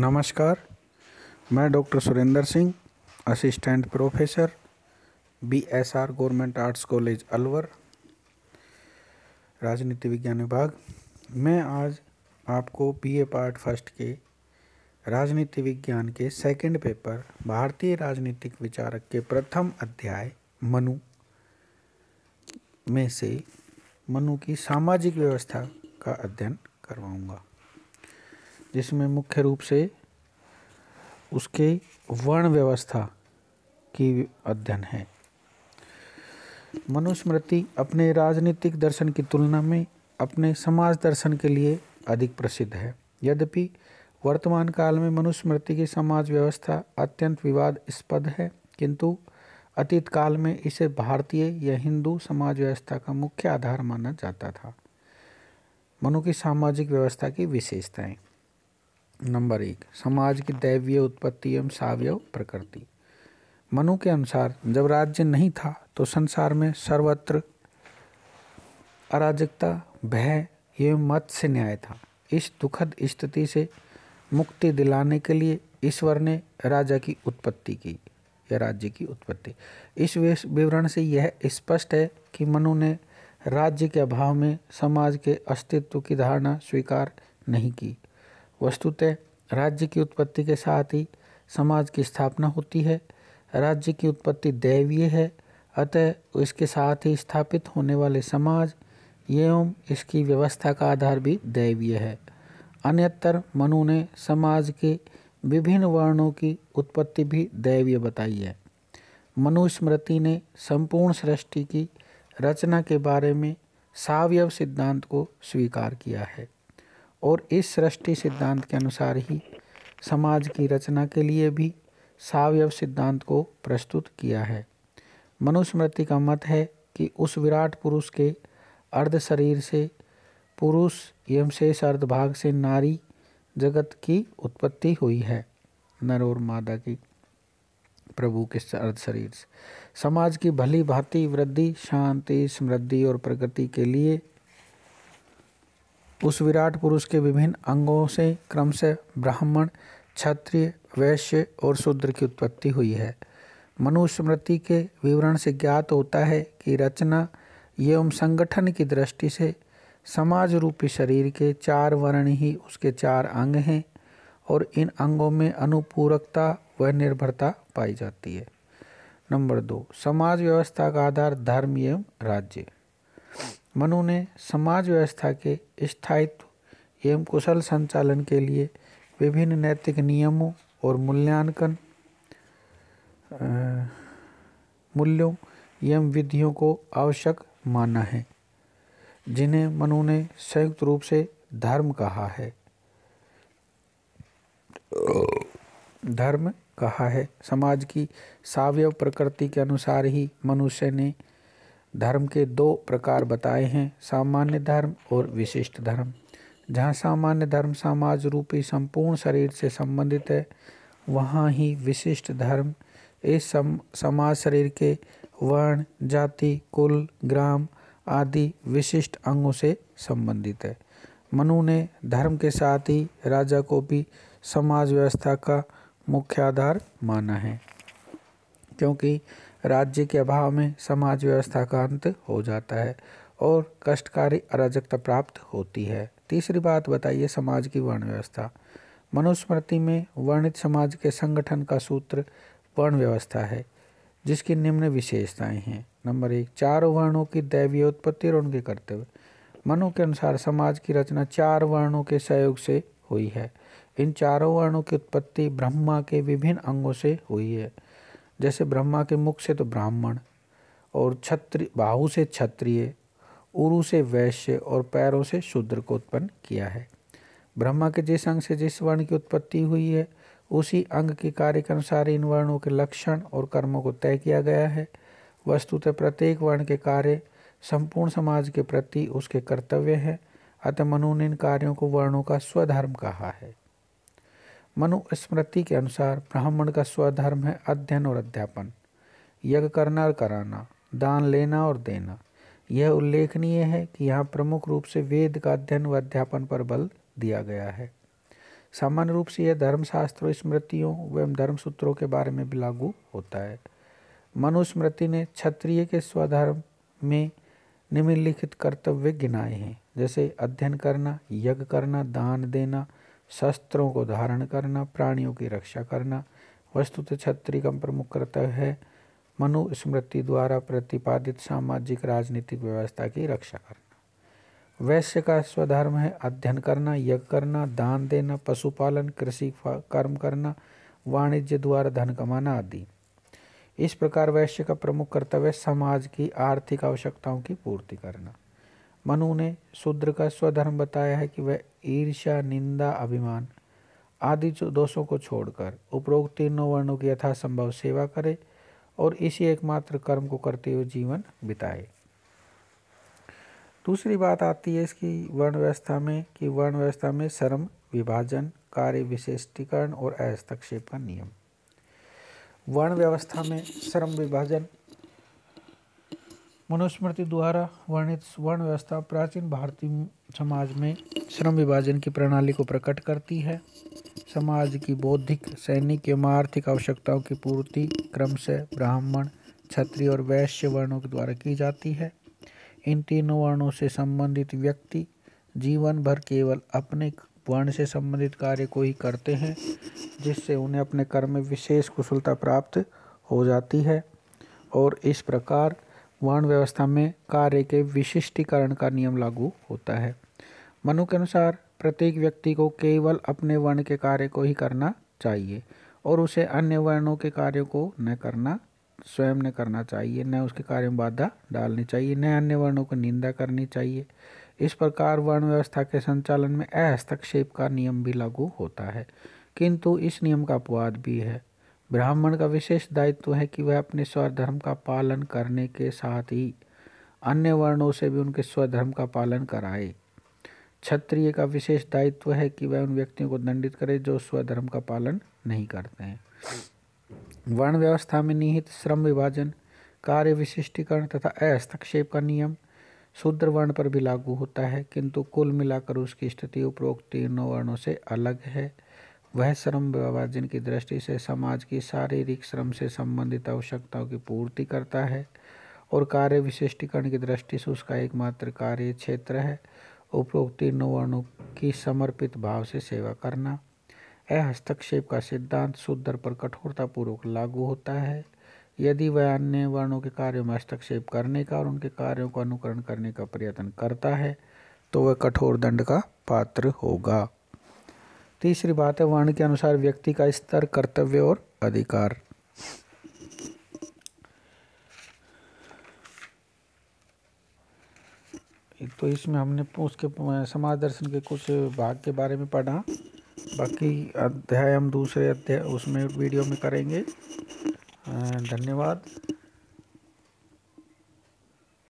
नमस्कार मैं doctor Surendra Singh assistant professor B S R government arts college Alwar राजनीति विज्ञान विभाग मैं आज आपको बीए पार्ट फर्स्ट के राजनीति विज्ञान के सेकंड पेपर भारतीय राजनीतिक विचारक के प्रथम अध्याय मनु में से मनु की सामाजिक व्यवस्था का अध्ययन करवाऊंगा जिसमें मुख्य रूप से उसके वर्ण व्यवस्था की अध्ययन है मनुस्मृति अपने राजनीतिक दर्शन की तुलना में अपने समाज दर्शन के लिए अधिक प्रसिद्ध है यद्यपि वर्तमान काल में मनुस्मृति की समाज व्यवस्था अत्यंत विवादस्पद है किंतु अतीत काल में इसे भारतीय या हिंदू समाज व्यवस्था का मुख्य आधार माना जाता था मनु की सामाजिक व्यवस्था की विशेषताएं नंबर एक समाज की दैवीय उत्पत्ति एवं सावय प्रकृति मनु के अनुसार जब राज्य नहीं था तो संसार में सर्वत्र अराजकता भय एवं मत से न्याय था इस दुखद स्थिति से मुक्ति दिलाने के लिए ईश्वर ने राजा की उत्पत्ति की या राज्य की उत्पत्ति इस विवरण से यह स्पष्ट है कि मनु ने राज्य के अभाव में समाज के अस्तित्व की धारणा स्वीकार नहीं की वस्तुतः राज्य की उत्पत्ति के साथ ही समाज की स्थापना होती है राज्य की उत्पत्ति दैवीय है अतः इसके साथ ही स्थापित होने वाले समाज एवं इसकी व्यवस्था का आधार भी दैवीय है अन्यतर मनु ने समाज के विभिन्न वर्णों की उत्पत्ति भी दैवीय बताई है मनुस्मृति ने संपूर्ण सृष्टि की रचना के बारे में सवयव सिद्धांत को स्वीकार किया है और इस सृष्टि सिद्धांत के अनुसार ही समाज की रचना के लिए भी सावयव सिद्धांत को प्रस्तुत किया है मनुस्मृति का मत है कि उस विराट पुरुष के अर्ध शरीर से पुरुष एवं शेष अर्ध भाग से नारी जगत की उत्पत्ति हुई है नर और मादा की प्रभु के अर्ध शरीर से समाज की भली भांति वृद्धि शांति समृद्धि और प्रगति के लिए उस विराट पुरुष के विभिन्न अंगों से क्रमशः ब्राह्मण क्षत्रिय वैश्य और शूद्र की उत्पत्ति हुई है मनुस्मृति के विवरण से ज्ञात होता है कि रचना एवं संगठन की दृष्टि से समाज रूपी शरीर के चार वर्ण ही उसके चार अंग हैं और इन अंगों में अनुपूरकता व निर्भरता पाई जाती है नंबर दो समाज व्यवस्था का आधार धर्म एवं राज्य मनु ने समाज व्यवस्था के स्थायित्व एवं कुशल संचालन के लिए विभिन्न नैतिक नियमों और मूल्यांकन मूल्यों एवं विधियों को आवश्यक माना है जिन्हें मनु ने संयुक्त रूप से धर्म कहा है धर्म कहा है समाज की सावय प्रकृति के अनुसार ही मनुष्य ने धर्म के दो प्रकार बताए हैं सामान्य धर्म और विशिष्ट धर्म जहाँ सामान्य धर्म समाज रूपी संपूर्ण शरीर से संबंधित है वहाँ ही विशिष्ट धर्म इस सम, समाज शरीर के वर्ण जाति कुल ग्राम आदि विशिष्ट अंगों से संबंधित है मनु ने धर्म के साथ ही राजा को भी समाज व्यवस्था का मुख्य आधार माना है क्योंकि राज्य के अभाव में समाज व्यवस्था का अंत हो जाता है और कष्टकारी अराजकता प्राप्त होती है तीसरी बात बताइए समाज की वर्ण व्यवस्था मनुस्मृति में वर्णित समाज के संगठन का सूत्र वर्ण व्यवस्था है जिसकी निम्न विशेषताएं हैं नंबर एक चारों वर्णों की दैवीय उत्पत्ति और उनके कर्तव्य मनु के अनुसार समाज की रचना चार वर्णों के सहयोग से हुई है इन चारों वर्णों की उत्पत्ति ब्रह्मा के विभिन्न अंगों से हुई है जैसे ब्रह्मा के मुख से तो ब्राह्मण और क्षत्रिय बाहु से क्षत्रिय उरु से वैश्य और पैरों से शूद्र को उत्पन्न किया है ब्रह्मा के जिस अंग से जिस वर्ण की उत्पत्ति हुई है उसी अंग के कार्य के अनुसार इन वर्णों के लक्षण और कर्मों को तय किया गया है वस्तुतः प्रत्येक वर्ण के कार्य संपूर्ण समाज के प्रति उसके कर्तव्य है अतः मनु ने इन कार्यों को वर्णों का स्वधर्म कहा है मनुस्मृति के अनुसार ब्राह्मण का स्वधर्म है अध्ययन और अध्यापन यज्ञ करना और कराना दान लेना और देना यह उल्लेखनीय है कि यहाँ प्रमुख रूप से वेद का अध्ययन व अध्यापन पर बल दिया गया है सामान्य रूप से यह धर्मशास्त्र स्मृतियों एवं सूत्रों के बारे में भी लागू होता है मनुस्मृति ने क्षत्रिय के स्वधर्म में निम्नलिखित कर्तव्य गिनाए हैं जैसे अध्ययन करना यज्ञ करना दान देना शस्त्रों को धारण करना प्राणियों की रक्षा करना वस्तुतः छत्री का प्रमुख कर्तव्य है मनुस्मृति द्वारा प्रतिपादित सामाजिक राजनीतिक व्यवस्था की रक्षा करना वैश्य का स्वधर्म है अध्ययन करना यज्ञ करना दान देना पशुपालन कृषि कर्म करना वाणिज्य द्वारा धन कमाना आदि इस प्रकार वैश्य का प्रमुख कर्तव्य समाज की आर्थिक आवश्यकताओं की पूर्ति करना मनु ने शूद्र का स्वधर्म बताया है कि वह ईर्ष्या निंदा अभिमान आदि दोषों को छोड़कर उपरोक्त तीनों वर्णों की यथासंभव सेवा करे और इसी एकमात्र कर्म को करते हुए जीवन बिताए दूसरी बात आती है इसकी वर्ण व्यवस्था में कि वर्ण व्यवस्था में शर्म विभाजन कार्य विशेषीकरण और अस्तक्षेप का नियम वर्ण व्यवस्था में श्रम विभाजन मनुस्मृति द्वारा वर्णित वर्ण व्यवस्था प्राचीन भारतीय समाज में श्रम विभाजन की प्रणाली को प्रकट करती है समाज की बौद्धिक सैनिक एवं आर्थिक आवश्यकताओं की पूर्ति क्रमशः ब्राह्मण क्षत्रिय और वैश्य वर्णों के द्वारा की जाती है इन तीनों वर्णों से संबंधित व्यक्ति जीवन भर केवल अपने वर्ण से संबंधित कार्य को ही करते हैं जिससे उन्हें अपने कर्म में विशेष कुशलता प्राप्त हो जाती है और इस प्रकार वर्ण व्यवस्था में कार्य के विशिष्टीकरण का नियम लागू होता है मनु के अनुसार प्रत्येक व्यक्ति को केवल अपने वर्ण के कार्य को ही करना चाहिए और उसे अन्य वर्णों के कार्यों को न करना स्वयं ने करना चाहिए न उसके कार्य में बाधा डालनी चाहिए न अन्य वर्णों को निंदा करनी चाहिए इस प्रकार वर्ण व्यवस्था के संचालन में अहस्तक्षेप का नियम भी लागू होता है किंतु इस नियम का अपवाद भी है ब्राह्मण का विशेष दायित्व है कि वह अपने स्वधर्म का पालन करने के साथ ही अन्य वर्णों से भी उनके स्वधर्म का पालन कराए क्षत्रिय का विशेष दायित्व है कि वह उन व्यक्तियों को दंडित करे जो स्वधर्म का पालन नहीं करते हैं वर्ण व्यवस्था में निहित श्रम विभाजन कार्य विशिष्टीकरण तथा अहस्तक्षेप का नियम शूद्र वर्ण पर भी लागू होता है किंतु कुल मिलाकर उसकी स्थिति उपरोक्त तीनों वर्णों से अलग है वह श्रम व्यवहार की दृष्टि से समाज की शारीरिक श्रम से संबंधित आवश्यकताओं की पूर्ति करता है और कार्य विशिष्टीकरण की दृष्टि से उसका एकमात्र कार्य क्षेत्र है उपरोक्त तीनों वर्णों की समर्पित भाव से सेवा करना यह हस्तक्षेप का सिद्धांत शुद्ध पर कठोरतापूर्वक लागू होता है यदि वह अन्य वर्णों के कार्यों में हस्तक्षेप करने का और उनके कार्यों का अनुकरण करने का प्रयत्न करता है तो वह कठोर दंड का पात्र होगा तीसरी बात है वर्ण के अनुसार व्यक्ति का स्तर कर्तव्य और अधिकार तो इसमें हमने उसके समाज दर्शन के कुछ भाग के बारे में पढ़ा बाकी अध्याय हम दूसरे अध्याय उसमें वीडियो में करेंगे धन्यवाद